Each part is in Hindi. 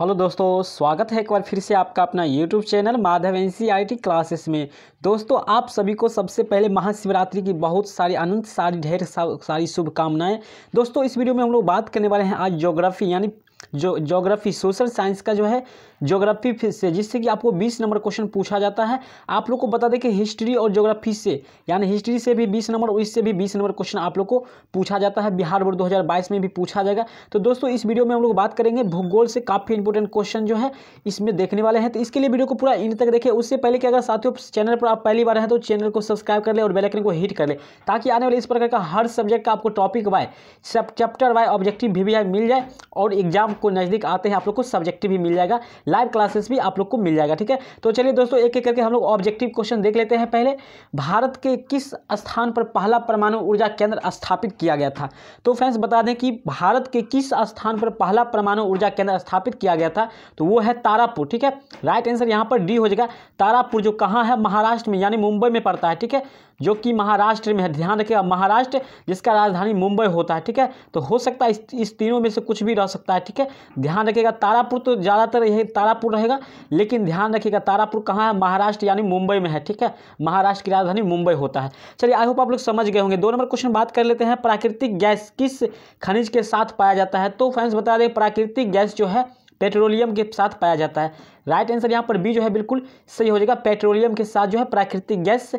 हेलो दोस्तों स्वागत है एक बार फिर से आपका अपना YouTube channel Madhav N C classes में दोस्तों आप सभी को सबसे पहले महाशिवरात्रि की बहुत सारी अनंत सारी ढेर सारी शुभकामनाएं दोस्तों इस वीडियो में हम लोग बात करने वाले हैं आज ज्योग्राफी यानी जो ज्योग्राफी सोशल साइंस का जो है ज्योग्राफी फिर से जिससे कि आपको बीस नंबर क्वेश्चन पूछा जाता है आप लोग को बता दें कि हिस्ट्री और ज्योग्राफी से यानी हिस्ट्री से भी बीस नंबर और इससे भी बीस नंबर क्वेश्चन आप लोग को पूछा जाता है बिहार बोर्ड दो में भी पूछा जाएगा तो दोस्तों इस वीडियो में हम लोग बात करेंगे भूगोल से काफ़ी इंपॉर्टेंट क्वेश्चन जो है इसमें देखने वाले हैं तो इसके लिए वीडियो को पूरा इंड तक देखें उससे पहले कि अगर साथियों चैनल पर आप पहली बार हैं तो चैनल को सब्सक्राइब कर ले और बेलाइकन को हिट कर ले ताकि आने वाले इस प्रकार का हर सब्जेक्ट का आपको टॉपिक वाई सब चैप्टर वाई ऑब्जेक्टिव भी, भी मिल जाए और एग्जाम को नज़दीक आते हैं आप लोग को सब्जेक्टिव भी मिल जाएगा लाइव क्लासेस भी आप लोग को मिल जाएगा ठीक है तो चलिए दोस्तों एक एक करके हम लोग ऑब्जेक्टिव क्वेश्चन देख लेते हैं पहले भारत के किस स्थान पर पहला परमाणु ऊर्जा केंद्र स्थापित किया गया था तो फ्रेंड्स बता दें कि भारत के किस स्थान पर पहला परमाणु ऊर्जा केंद्र स्थापित किया गया था तो वो है तारापुर ठीक है राइट आंसर यहाँ पर डी हो जाएगा तारापुर जो कहाँ है महाराष्ट्र में यानी मुंबई में पड़ता है ठीक है जो कि महाराष्ट्र में है ध्यान रखिए महाराष्ट्र जिसका राजधानी मुंबई होता है ठीक है तो हो सकता है इस, इस तीनों में से कुछ भी रह सकता है ठीक है ध्यान रखिएगा तारापुर तो ज़्यादातर यही तारापुर रहेगा लेकिन ध्यान रखिएगा तारापुर कहाँ है महाराष्ट्र यानी मुंबई में है ठीक है महाराष्ट्र की राजधानी मुंबई होता है चलिए आई होप आप लोग समझ गए होंगे दो नंबर क्वेश्चन बात कर लेते हैं प्राकृतिक गैस किस खनिज के साथ पाया जाता है तो फ्रेंड्स बता दें प्राकृतिक गैस जो है पेट्रोलियम के साथ पाया जाता है राइट आंसर यहाँ पर बी जो है बिल्कुल सही हो जाएगा पेट्रोलियम के साथ जो है प्राकृतिक गैस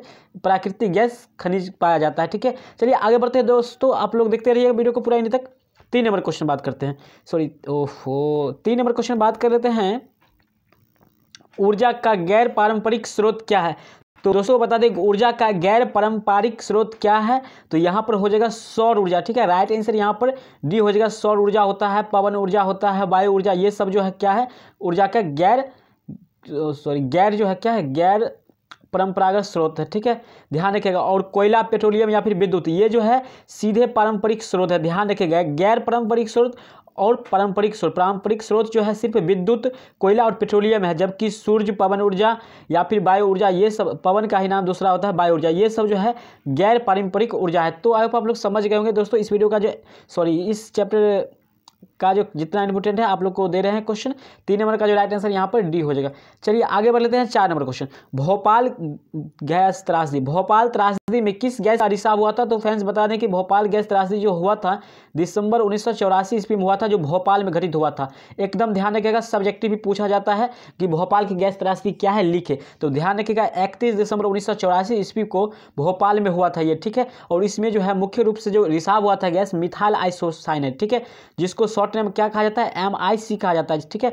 प्राकृतिक गैस खनिज पाया जाता है ठीक है चलिए आगे बढ़ते हैं दोस्तों आप लोग देखते रहिए वीडियो को पूरा इन तक तीन नंबर क्वेश्चन बात करते हैं सॉरी ओफो तीन नंबर क्वेश्चन बात कर लेते हैं ऊर्जा का गैर पारंपरिक स्रोत क्या है तो दोस्तों बता दें ऊर्जा का गैर पारंपरिक स्रोत क्या है तो यहाँ पर हो जाएगा सौर ऊर्जा ठीक है राइट आंसर यहाँ पर डी हो जाएगा सौर ऊर्जा होता है पवन ऊर्जा होता है वायु ऊर्जा ये सब जो है क्या है ऊर्जा का गैर सॉरी गैर जो है क्या है गैर परंपरागत स्रोत है ठीक है ध्यान रखिएगा और कोयला पेट्रोलियम या फिर विद्युत ये जो है सीधे पारंपरिक स्रोत है ध्यान रखिएगा गैर पारंपरिक स्रोत और पारंपरिक स्रोत पारंपरिक स्रोत जो है सिर्फ विद्युत कोयला और पेट्रोलियम है जबकि सूर्य पवन ऊर्जा या फिर बायो ऊर्जा ये सब पवन का ही नाम दूसरा होता है बायो ऊर्जा ये सब जो है गैर पारंपरिक ऊर्जा है तो आई होप आप लोग समझ गए होंगे दोस्तों इस वीडियो का जो सॉरी इस चैप्टर का जो जितना इंपोर्टेंट है आप लोग को दे रहे हैं क्वेश्चन तीन नंबर का जो राइट आंसर यहाँ पर डी हो जाएगा चलिए आगे बढ़ लेते हैं चार नंबर क्वेश्चन भोपाल गैस त्रासदी भोपाल त्रासदी में किस गैस का रिसाव हुआ था तो फ्रेंड्स बता दें कि भोपाल गैस त्रासदी जो हुआ था दिसंबर उन्नीस सौ ईस्वी में हुआ था जो भोपाल में घटित हुआ था एकदम ध्यान रखिएगा सब्जेक्टिव भी पूछा जाता है कि भोपाल की गैस त्रासदी क्या है लिखे तो ध्यान रखिएगा इकतीस दिसंबर उन्नीस ईस्वी को भोपाल में हुआ था ये ठीक है और इसमें जो है मुख्य रूप से जो रिसाव हुआ था गैस मिथाल आइसोसाइनेट ठीक है जिसको शॉर्ट नेम क्या कहा जाता है एम आई सी कहा जाता है ठीक है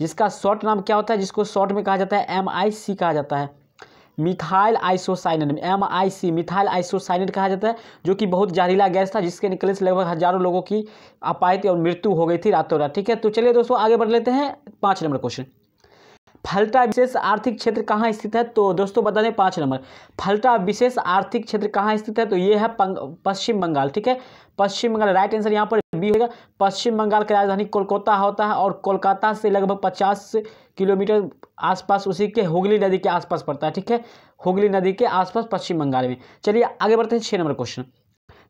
जिसका शॉर्ट नाम क्या होता है जिसको शॉर्ट में कहा जाता है एम आई सी कहा जाता है methyl isocyanate M I C methyl isocyanate कहा जाता है जो कि बहुत जहरीला गैस था जिसके निकलने से लगभग हजारों लोगों की अपायत और मृत्यु हो गई थी रातों रात ठीक है तो चलिए दोस्तों आगे बढ़ लेते हैं पाँच नंबर क्वेश्चन फलटा विशेष आर्थिक क्षेत्र कहाँ स्थित है तो दोस्तों बता दें पाँच नंबर फलटा विशेष आर्थिक क्षेत्र कहाँ स्थित है तो ये है पश्चिम बंगाल ठीक है पश्चिम बंगाल राइट आंसर यहाँ पर बी होगा पश्चिम बंगाल की राजधानी कोलकाता होता है और कोलकाता से लगभग पचास किलोमीटर आसपास उसी के हुगली नदी के आसपास पड़ता है ठीक है हुगली नदी के आसपास पश्चिम बंगाल में चलिए आगे बढ़ते हैं छः नंबर क्वेश्चन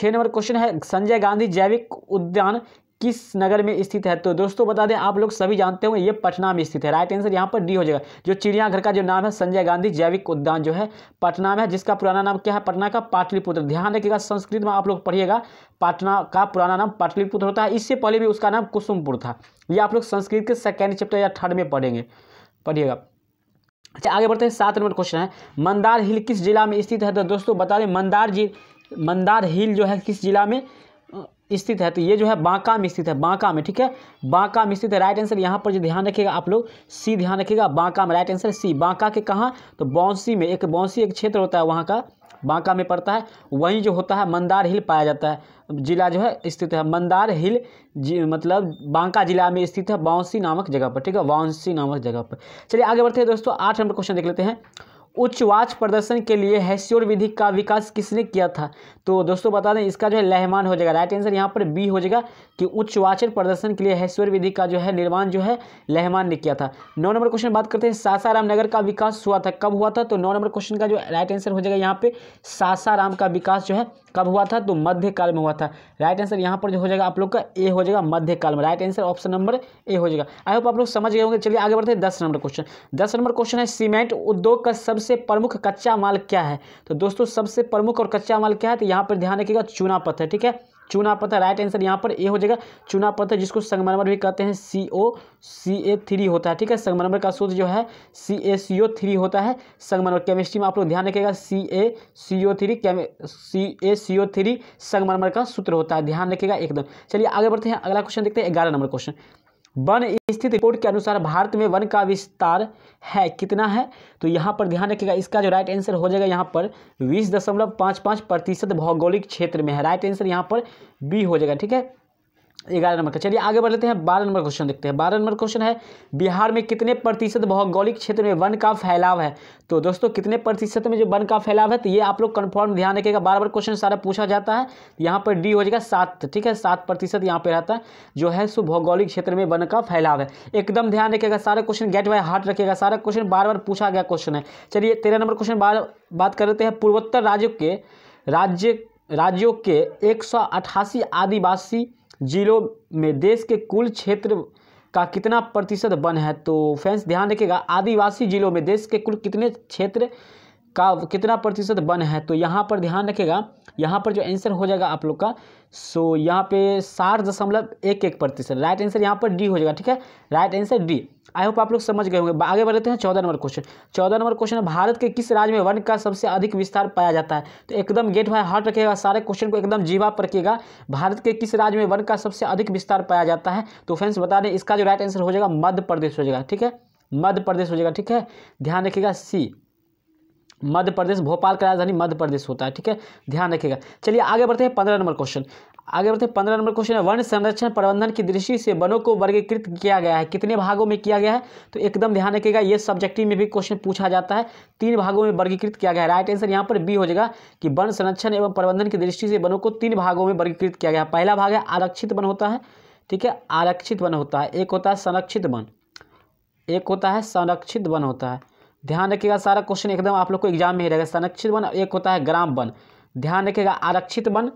छः नंबर क्वेश्चन है संजय गांधी जैविक उद्यान किस नगर में स्थित है तो दोस्तों बता दें आप लोग सभी जानते होंगे ये पटना में स्थित है राइट आंसर यहाँ पर डी हो जाएगा जो चिड़ियाघर का जो नाम है संजय गांधी जैविक उद्यान जो है पटना में है जिसका पुराना नाम क्या है पटना का पाटलिपुत्र ध्यान रखिएगा संस्कृत में आप लोग पढ़िएगा पटना का पुराना नाम पाटलिपुत्र होता है इससे पहले भी उसका नाम कुसुमपुर था ये आप लोग संस्कृत के सेकेंड चैप्टर या थर्ड में पढ़ेंगे पढ़िएगा अच्छा आगे बढ़ते हैं सात नंबर क्वेश्चन है मंदार हिल किस जिला में स्थित है तो दोस्तों बता दें मंदार जी मंदार हिल जो है किस जिला में स्थित है तो ये जो है बांका में स्थित है बांका में ठीक है बांका में स्थित है राइट आंसर यहाँ पर जो ध्यान रखिएगा आप लोग सी ध्यान रखिएगा बांका में राइट आंसर सी बांका के कहाँ तो बौंसी में एक बौंसी एक क्षेत्र होता है वहाँ का बांका में पड़ता है वहीं जो होता है मंदार हिल पाया जाता है जिला जो है स्थित है मंदार हिल जी मतलब बांका जिला में स्थित है बांसी नामक जगह पर ठीक है बांसी नामक जगह पर चलिए आगे बढ़ते हैं दोस्तों आठ नंबर क्वेश्चन देख लेते हैं उच्च वाच प्रदर्शन के लिए हैस्योर विधि का विकास किसने किया था तो दोस्तों बता दें इसका जो है लहमान हो जाएगा राइट आंसर यहाँ पर बी हो जाएगा कि उच्च वाचन प्रदर्शन के लिए हैश्वर विधि का जो है निर्माण जो है लहमान ने किया था नौ नंबर क्वेश्चन बात करते हैं सासाराम नगर का विकास हुआ था कब हुआ था तो नौ नंबर क्वेश्चन का जो राइट आंसर हो जाएगा यहाँ पे सासाराम का विकास जो है कब हुआ था तो मध्यकाल में हुआ था राइट आंसर यहाँ पर जो हो जाएगा आप लोग का ए हो जाएगा मध्यकाल में right answer option number A हो जाएगा आई होप आप लोग समझ गए होंगे चलिए आगे बढ़ते हैं दस नंबर क्वेश्चन दस नंबर क्वेश्चन है सीमेंट उद्योग का सबसे प्रमुख कच्चा माल क्या है तो दोस्तों सबसे प्रमुख और कच्चा माल क्या है तो यहाँ यहाँ पर ध्यान रखिएगा चूना पत्थर ठीक है चूना पत्थर राइट आंसर यहाँ पर ए हो जाएगा चूना पत्थर जिसको संगमरमर भी कहते हैं सी ओ सी ए थ्री होता है ठीक है संगमरमर का सूत्र जो है सी ए सी ओ थ्री होता है संगमरमर केमिस्ट्री में आप लोग ध्यान रखिएगा सी ए सी ओ थ्री सी ए सी ओ थ्री संगमरमर का सूत्र होता है ध्यान रखिएगा एकदम चलिए आगे बढ़ते हैं अगला क्वेश्चन देखते हैं ग्यारह नंबर क्वेश्चन वन स्थिति रिपोर्ट के अनुसार भारत में वन का विस्तार है कितना है तो यहाँ पर ध्यान रखिएगा इसका जो राइट आंसर हो जाएगा यहाँ पर बीस दशमलव पाँच पाँच प्रतिशत भौगोलिक क्षेत्र में है राइट आंसर यहाँ पर बी हो जाएगा ठीक है ग्यारह नंबर का चलिए आगे बढ़ लेते हैं बारह नंबर क्वेश्चन देखते हैं बारह नंबर क्वेश्चन है बिहार में कितने प्रतिशत भौगोलिक क्षेत्र में वन का फैलाव है तो दोस्तों कितने प्रतिशत में जो वन का फैलाव है तो ये आप लोग कंफर्म ध्यान रखिएगा बार बार क्वेश्चन सारा पूछा जाता है यहाँ पर डी हो जाएगा सात ठीक है सात प्रतिशत यहाँ पर रहता है जो है सो भौगोलिक क्षेत्र में वन का फैलाव है एकदम ध्यान रखिएगा सारा क्वेश्चन गेट बाय हार्ट रखिएगा सारा क्वेश्चन बार बार पूछा गया क्वेश्चन है चलिए तेरह नंबर क्वेश्चन बात कर लेते हैं पूर्वोत्तर राज्यों के राज्य राज्यों के एक आदिवासी जिलों में देश के कुल क्षेत्र का कितना प्रतिशत वन है तो फ्रेंड्स ध्यान रखिएगा आदिवासी जिलों में देश के कुल कितने क्षेत्र का कितना प्रतिशत वन है तो यहाँ पर ध्यान रखेगा यहाँ पर जो आंसर हो जाएगा आप लोग का सो यहाँ पे साठ दशमलव एक एक प्रतिशत राइट आंसर यहाँ पर डी हो जाएगा ठीक है right answer D I hope आप लोग समझ गए होंगे आगे बढ़ते हैं चौदह नंबर क्वेश्चन चौदह नंबर क्वेश्चन है भारत के किस राज्य में वन का सबसे अधिक विस्तार पाया जाता है तो एकदम गेट भाई हार्ट रखेगा सारे क्वेश्चन को एकदम जीवा पर रखिएगा भारत के किस राज्य में वन का सबसे अधिक विस्तार पाया जाता है तो फ्रेंड्स बता दें इसका जो राइट आंसर हो जाएगा मध्य प्रदेश हो जाएगा ठीक है मध्य प्रदेश हो जाएगा ठीक है ध्यान रखिएगा सी मध्य प्रदेश भोपाल का राजधानी मध्य प्रदेश होता है ठीक है ध्यान रखिएगा चलिए आगे बढ़ते हैं पंद्रह नंबर क्वेश्चन आगे बढ़ते हैं पंद्रह नंबर क्वेश्चन है वन संरक्षण प्रबंधन की दृष्टि से वनों को वर्गीकृत किया गया है कितने भागों में किया गया है तो एकदम ध्यान रखिएगा ये सब्जेक्टिव में भी क्वेश्चन पूछा जाता है तीन भागों में वर्गीकृत किया गया है राइट आंसर यहाँ पर बी हो जाएगा कि वन संरक्षण एवं प्रबंधन की दृष्टि से वनों को तीन भागों में वर्गीकृत किया गया है पहला भाग है आरक्षित वन होता है ठीक है आरक्षित वन होता है एक होता है संरक्षित वन एक होता है संरक्षित वन होता है ध्यान रखिएगा सारा क्वेश्चन एकदम आप लोग को एग्जाम में ही रहेगा संरक्षित वन एक होता है ग्राम वन ध्यान रखिएगा आरक्षित वन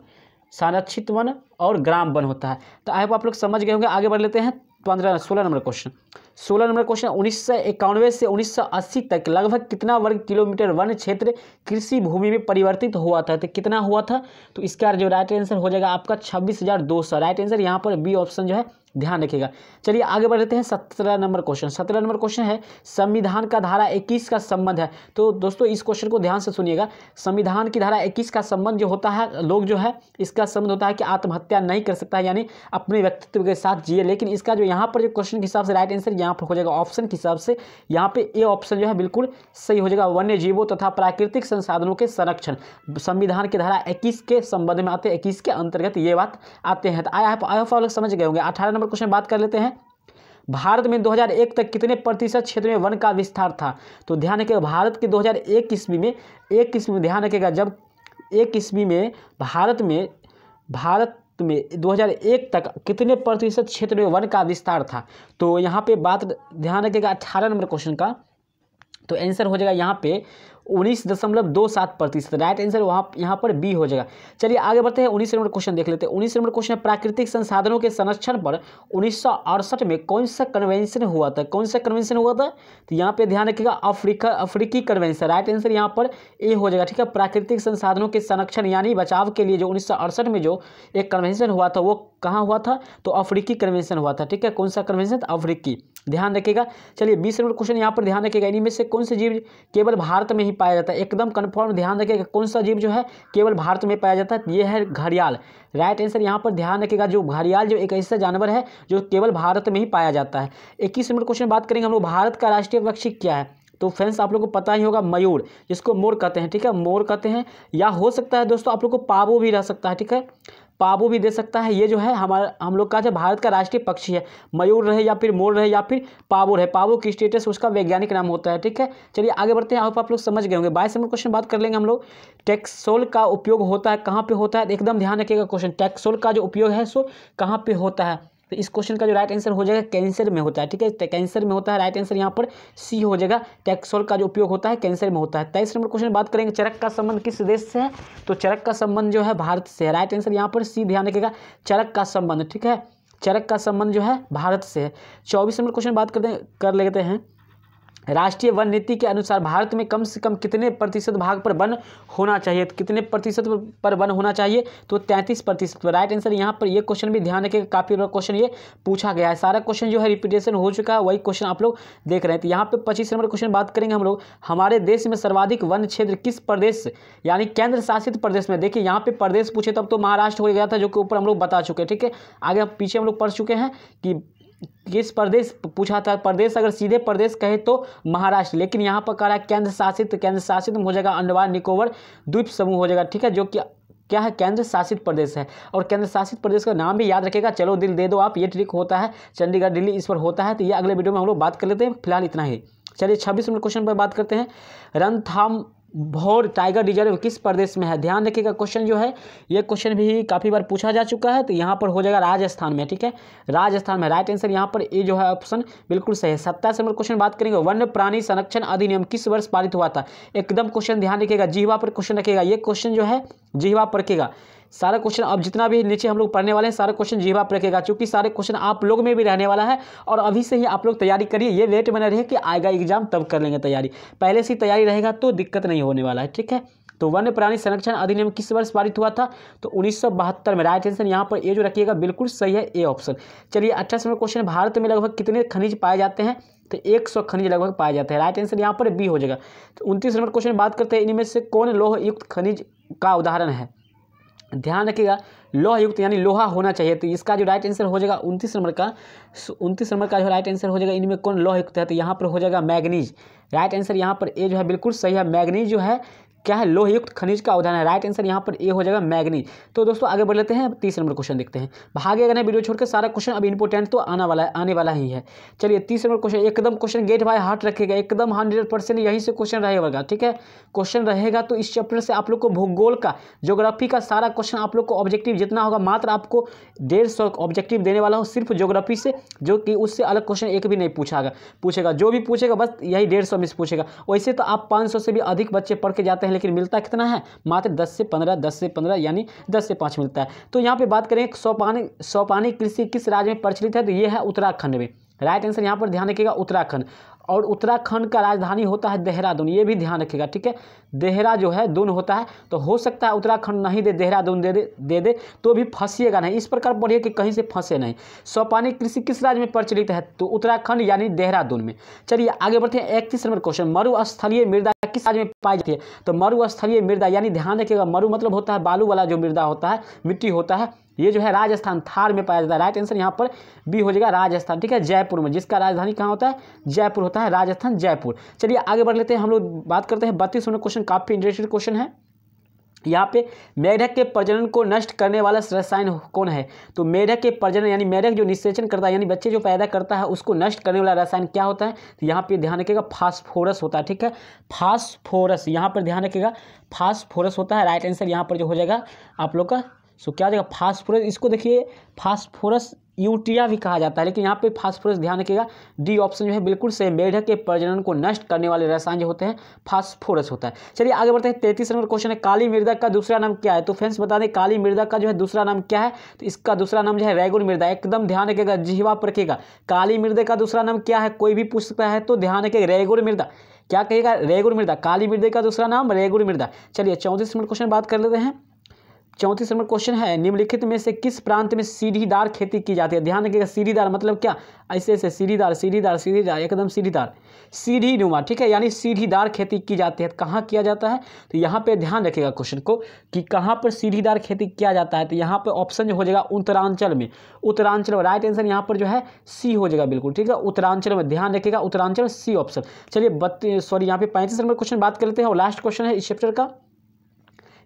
संरक्षित वन और ग्राम वन होता है तो आई होप आप लोग समझ गए होंगे आगे बढ़ लेते हैं पंद्रह सोलह नंबर क्वेश्चन सोलह नंबर क्वेश्चन उन्नीस सौ इक्यानवे से उन्नीस सौ अस्सी तक लगभग कितना वर्ग किलोमीटर वन क्षेत्र कृषि भूमि में परिवर्तित हुआ था तो कितना हुआ था तो इसका जो राइट आंसर हो जाएगा आपका छब्बीस हज़ार दो सौ राइट आंसर यहाँ पर बी ऑप्शन जो है ध्यान रखिएगा चलिए आगे बढ़ते हैं सत्रह नंबर क्वेश्चन सत्रह नंबर क्वेश्चन है संविधान का धारा इक्कीस का संबंध है तो दोस्तों इस क्वेश्चन को ध्यान से सुनिएगा संविधान की धारा इक्कीस का संबंध जो होता है लोग जो है इसका संबंध होता है कि आत्महत्या नहीं कर सकता है यानी अपने व्यक्तित्व के साथ जिए लेकिन इसका जो यहाँ पर जो क्वेश्चन के हिसाब से राइट आंसर यहाँ पर हो जाएगा ऑप्शन के हिसाब से यहाँ पे ए ऑप्शन जो है बिल्कुल सही हो जाएगा वन्य जीवों तथा तो प्राकृतिक संसाधनों के संरक्षण संविधान की धारा इक्कीस के संबंध में आते हैं इक्कीस के अंतर्गत ये बात आते हैं तो आई होप लोग समझ गए होंगे अठारह नंबर क्वेश्चन बात कर लेते हैं भारत में 2001 तक कितने प्रतिशत क्षेत्र में वन का विस्तार था तो ध्यान रखिएगा भारत के 2001 ईस्वी में एक ईस्वी में ध्यान रखिएगा जब एक ईस्वी में भारत में भारत में 2001 तक कितने प्रतिशत क्षेत्र में वन का विस्तार था तो यहाँ पे बात ध्यान रखिएगा अट्ठारह नंबर क्वेश्चन का तो आंसर हो जाएगा यहाँ पे उन्नीस दशमलव दो सात प्रतिशत राइट आंसर वहाँ यहाँ पर बी हो जाएगा चलिए आगे बढ़ते हैं उन्नीस नंबर क्वेश्चन देख लेते हैं उन्नीस नंबर क्वेश्चन प्राकृतिक संसाधनों के संरक्षण पर उन्नीस में कौन सा कन्वेंशन हुआ था कौन सा कन्वेंशन हुआ था तो यहाँ पे ध्यान रखिएगा अफ्रीका अफ्रीकी कन्वेंशन राइट आंसर यहाँ पर ए हो जाएगा ठीक है प्राकृतिक संसाधनों के संरक्षण यानी बचाव के लिए जो उन्नीस में जो एक कन्वेंशन हुआ था वो कहाँ हुआ था तो अफ्रीकी कन्वेंशन हुआ था ठीक है कौन सा कन्वेंशन था तो अफ्रीकी ध्यान रखिएगा चलिए बीस नंबर क्वेश्चन यहाँ पर ध्यान रखिएगा इनमें से कौन से जीव केवल भारत में ही जीव पाया जाता है एकदम कन्फर्म ध्यान रखिएगा कौन सा जीव जो है केवल भारत में पाया जाता है ये है घड़ियाल राइट आंसर यहाँ पर ध्यान रखिएगा जो घड़ियाल जो एक ऐसा जानवर है जो केवल भारत में ही पाया जाता है इक्कीस नंबर क्वेश्चन बात करेंगे हम लोग भारत का राष्ट्रीय पक्षी क्या है तो फ्रेंड्स आप लोगों को पता ही होगा मयूर जिसको मोर कहते हैं ठीक है मोर कहते हैं या हो सकता है दोस्तों आप लोग को पावो भी रह सकता है ठीक है पाबू भी दे सकता है ये जो है हमारा हम लोग का जो भारत का राष्ट्रीय पक्षी है मयूर रहे या फिर मोर रहे या फिर पाबू रहे पाबू की स्टेटस उसका वैज्ञानिक नाम होता है ठीक है चलिए आगे बढ़ते हैं आप आप लोग समझ गए होंगे बाईस नंबर क्वेश्चन बात कर लेंगे हम लोग टैक्सोल का उपयोग होता है कहाँ पर होता है एकदम ध्यान रखिएगा क्वेश्चन टैक्सोल का जो उपयोग है सो कहाँ पर होता है तो इस क्वेश्चन का जो राइट आंसर हो जाएगा कैंसर में होता है ठीक है कैंसर तो में होता है राइट आंसर यहाँ पर सी हो जाएगा टैक्सोल का जो उपयोग होता है कैंसर में होता है तेईस नंबर क्वेश्चन बात करेंगे चरक का संबंध किस देश से है तो चरक का संबंध जो है भारत से है राइट आंसर यहाँ पर सी ध्यान रखेगा चरक का संबंध ठीक है चरक का संबंध जो है भारत से है चौबीस नंबर क्वेश्चन बात करते कर लेते हैं राष्ट्रीय वन नीति के अनुसार भारत में कम से कम कितने प्रतिशत भाग पर वन होना चाहिए कितने प्रतिशत पर वन होना चाहिए तो 33 प्रतिशत पर राइट आंसर यहाँ पर ये क्वेश्चन भी ध्यान रखिएगा काफ़ी बड़ा क्वेश्चन ये पूछा गया है सारा क्वेश्चन जो है रिपीटेशन हो चुका है वही क्वेश्चन आप लोग देख रहे हैं तो यहाँ पर पच्चीस नंबर क्वेश्चन बात करेंगे हम लोग हमारे देश में सर्वाधिक वन क्षेत्र किस प्रदेश यानी केंद्र शासित प्रदेश में देखिए यहाँ पर प्रदेश पूछे तब तो महाराष्ट्र हो गया था जो कि ऊपर हम लोग बता चुके हैं ठीक है आगे पीछे हम लोग पढ़ चुके हैं कि किस प्रदेश पूछा था प्रदेश अगर सीधे प्रदेश कहे तो महाराष्ट्र लेकिन यहाँ पर कह रहा है केंद्र शासित केंद्र शासित में हो जाएगा अंडमान निकोबर द्वीप समूह हो जाएगा ठीक है जो कि क्या है केंद्र शासित प्रदेश है और केंद्र शासित प्रदेश का नाम भी याद रखेगा चलो दिल दे दो आप ये ट्रिक होता है चंडीगढ़ दिल्ली इस पर होता है तो ये अगले वीडियो में हम लोग बात कर लेते हैं फिलहाल इतना ही चलिए छब्बीस नंबर क्वेश्चन पर बात करते हैं रनथाम भौर टाइगर रिजर्व किस प्रदेश में है ध्यान रखिएगा क्वेश्चन जो है ये क्वेश्चन भी काफ़ी बार पूछा जा चुका है तो यहाँ पर हो जाएगा राजस्थान में ठीक है राजस्थान में राइट आंसर यहाँ पर ये जो है ऑप्शन बिल्कुल सही है सत्ताईस नंबर क्वेश्चन बात करेंगे वन्य प्राणी संरक्षण अधिनियम किस वर्ष पारित हुआ था एकदम क्वेश्चन ध्यान रखिएगा जीवा पर क्वेश्चन रखिएगा ये क्वेश्चन जो है जीवा पर रखेगा सारा क्वेश्चन अब जितना भी नीचे हम लोग पढ़ने वाले हैं सारा क्वेश्चन जीवा बाप रखेगा क्योंकि सारे क्वेश्चन आप लोग में भी रहने वाला है और अभी से ही आप लोग तैयारी करिए ये लेट बना रही कि आएगा एग्जाम तब कर लेंगे तैयारी पहले से तैयारी रहेगा तो दिक्कत नहीं होने वाला है ठीक है तो वन्य प्राणी संरक्षण अधिनियम किस वर्ष पारित हुआ था तो बहत्तर में राइट आंसर यहाँ पर ए जो रखिएगा बिल्कुल सही है ए ऑप्शन चलिए अच्छा समय क्वेश्चन भारत में लगभग कितने खनिज पाए जाते हैं तो 100 खनिज लगभग पाए जाते हैं राइट आंसर यहाँ पर बी हो जाएगा तो उनतीस नंबर क्वेश्चन बात करते हैं इनमें से कौन लोहयुक्त खनिज का उदाहरण है ध्यान रखिएगा लोह युक्त यानी लोहा होना चाहिए तो इसका जो राइट आंसर हो जाएगा उनतीस नंबर का उनतीस नंबर का जो राइट आंसर हो जाएगा इनमें कौन लोह युक्त है तो यहाँ पर हो जाएगा मैग्नीज राइट आंसर यहाँ पर ए जो है बिल्कुल सही है मैग्नीज जो है क्या है लोहयुक्त खनिज का उदाहरण है राइट आंसर यहाँ पर ए हो जाएगा मैगनी तो दोस्तों आगे बढ़ लेते हैं तीस नंबर क्वेश्चन देखते हैं भागे अगर वीडियो छोड़कर सारा क्वेश्चन अब इंपोर्टेंट तो आने वाला है आने वाला ही है चलिए तीस नंबर क्वेश्चन एकदम क्वेश्चन गेट बाय हार्ट रखेगा एकदम हंड्रेड परसेंट यहीं से क्वेश्चन रहेगा ठीक है क्वेश्चन रहेगा तो इस चैप्टर से आप लोग को भूगोल का जोग्राफी का सारा क्वेश्चन आप लोग को ऑब्जेक्टिव जितना होगा मात्र आपको डेढ़ सौ ऑब्जेक्टिव देने वाला हो सिर्फ जोग्राफी से जो कि उससे अलग क्वेश्चन एक भी नहीं पूछागा पूछेगा जो भी पूछेगा बस यही डेढ़ सौ में पूछेगा वैसे तो आप पाँच सौ से भी अधिक बच्चे पढ़ के जाते हैं लेकिन मिलता कितना है मात्र दस से पंद्रह दस से पंद्रह यानी दस से पाँच मिलता है तो यहाँ पर बात करें सौपानी सौपानी कृषि किस राज्य में प्रचलित है तो ये है उत्तराखंड में राइट आंसर यहाँ पर ध्यान रखिएगा उत्तराखंड और उत्तराखंड का राजधानी होता है देहरादून ये भी ध्यान रखिएगा ठीक है देहरा जो है दून होता है तो हो सकता है उत्तराखंड नहीं दे देहरादून दे दे दे दे तो भी फंसिएगा नहीं इस प्रकार पढ़िए कि कहीं से फंसे नहीं सौपानी कृषि किस राज्य में प्रचलित है तो उत्तराखंड यानी देहरादून में चलिए आगे बढ़ते हैं इकतीस नंबर क्वेश्चन मरुस्थलीय मृदा किस राज्य में पाई जाती है तो मरुस्थलीय मृदा यानी ध्यान रखिएगा मरु मतलब होता है बालू वाला जो मृदा होता है मिट्टी होता है ये जो है राजस्थान थार में पाया जाता है राइट आंसर यहाँ पर बी हो जाएगा राजस्थान ठीक है जयपुर में जिसका राजधानी कहाँ होता है जयपुर होता होता है राजस्थान जयपुर चलिए आगे बढ़ लेते हैं हम लोग बात करते हैं बत्तीस नंबर क्वेश्चन काफ़ी इंटरेस्टेड क्वेश्चन है यहाँ पे मेढक के प्रजनन को नष्ट करने वाला रसायन कौन है तो मेढक के प्रजनन यानी मेढक जो निषेचन करता है यानी बच्चे जो पैदा करता है उसको नष्ट करने वाला रसायन क्या होता है तो यहाँ पे ध्यान रखिएगा फास्फोरस होता है ठीक है फास्फोरस यहाँ पर ध्यान रखिएगा फास्फोरस होता है राइट आंसर यहाँ पर जो हो जाएगा आप लोग का सो क्या हो जाएगा फास्फोरस इसको देखिए फास्फोरस यूटिया भी कहा जाता है लेकिन यहाँ पे फास्फोरस ध्यान रखिएगा डी ऑप्शन जो है बिल्कुल सेम मेढक के प्रजनन को नष्ट करने वाले रसायन जो होते हैं फास्फोरस होता है चलिए आगे बढ़ते हैं तैतीस नंबर क्वेश्चन है काली मृदा का दूसरा नाम क्या है तो फ्रेंड्स बता दें काली मृदा का जो है दूसरा नाम क्या है तो इसका दूसरा नाम जो है रैगुन मृदा एकदम ध्यान रखेगा जिहवा पर रखेगा काली मृदा का दूसरा नाम क्या है कोई भी पूछ सकता है तो ध्यान रखेगा रेगुन मृदा क्या कहेगा रेगुर मृदा काली मृदा का दूसरा नाम रेगुर मृदा चलिए चौंतीस नंबर क्वेश्चन बात कर लेते हैं चौंतीस नंबर क्वेश्चन है निम्नलिखित में से किस प्रांत में सीढ़ीदार खेती की जाती है ध्यान रखिएगा सीढ़ीदार मतलब क्या ऐसे ऐसे सीढ़ीदार सीढ़ीदार सीढ़ीदार एकदम सीढ़ीदार सीढ़ी नुमा ठीक है यानी सीढ़ीदार खेती की जाती है कहाँ किया जाता है तो यहाँ पे ध्यान रखिएगा क्वेश्चन को कि कहाँ पर सीढ़ीदार खेती किया जाता है तो यहाँ पर ऑप्शन जो हो जाएगा उत्तरांचल में उत्तरांचल राइट आंसर यहाँ पर जो है सी हो जाएगा बिल्कुल ठीक है उत्तरांचल में ध्यान रखिएगा उत्तरांचल सी ऑप्शन चलिए बत्तीस सॉरी यहाँ पे पैंतीस नंबर क्वेश्चन बात करते हैं और लास्ट क्वेश्चन है इस चैप्टर का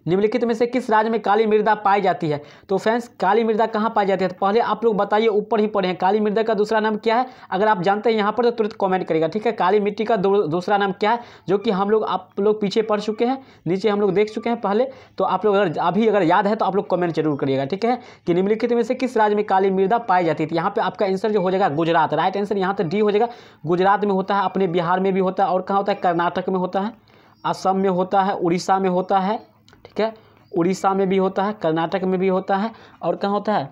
निम्नलिखित में से किस राज्य में काली मृदा पाई जाती है तो फ्रेंड्स काली मृदा कहाँ पाई जाती है तो पहले आप लोग बताइए ऊपर ही पढ़े हैं काली मृदा का दूसरा नाम क्या है अगर आप जानते हैं यहाँ पर तो तुरंत कॉमेंट करेगा ठीक है काली मिट्टी का दूसरा नाम क्या है जो कि हम लोग आप लोग पीछे पढ़ चुके हैं नीचे हम लोग देख चुके हैं पहले तो आप लोग अगर अभी अगर याद है तो आप लोग कॉमेंट जरूर करिएगा ठीक है कि निम्नलिखित में से किस राज्य में काली मृदा पाई जाती है यहाँ पर आपका आंसर जो हो जाएगा गुजरात राइट आंसर यहाँ तो डी हो जाएगा गुजरात में होता है अपने बिहार में भी होता है और कहाँ होता है कर्नाटक में होता है असम में होता है उड़ीसा में होता है ठीक है उड़ीसा में भी होता है कर्नाटक में भी होता है और कहाँ होता है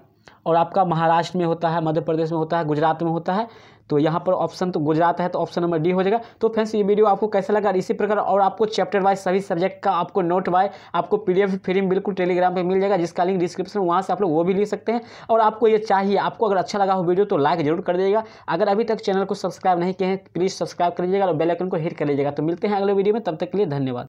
और आपका महाराष्ट्र में होता है मध्य प्रदेश में होता है गुजरात में होता है तो यहाँ पर ऑप्शन तो गुजरात है तो ऑप्शन नंबर डी हो जाएगा तो फ्रेंड्स ये वीडियो आपको कैसा लगा इसी प्रकार और आपको चैप्टर वाइज सभी सब्जेक्ट का आपको नोट वाइज आपको पीडीएफ फ्री में बिल्कुल टेलीग्राम पे मिल जाएगा जिसका लिंक डिस्क्रिप्शन वहाँ से आप लोग वो भी ले सकते हैं और आपको ये चाहिए आपको अगर अच्छा लगा हो वीडियो तो लाइक जरूर कर दीजिएगा अगर अभी तक चैनल को सब्सक्राइब नहीं किए हैं प्लीज़ सब्सक्राइब कर लीजिएगा और बेलाइकन को हिट कर लीजिएगा तो मिलते हैं अगले वीडियो में तब तक के लिए धन्यवाद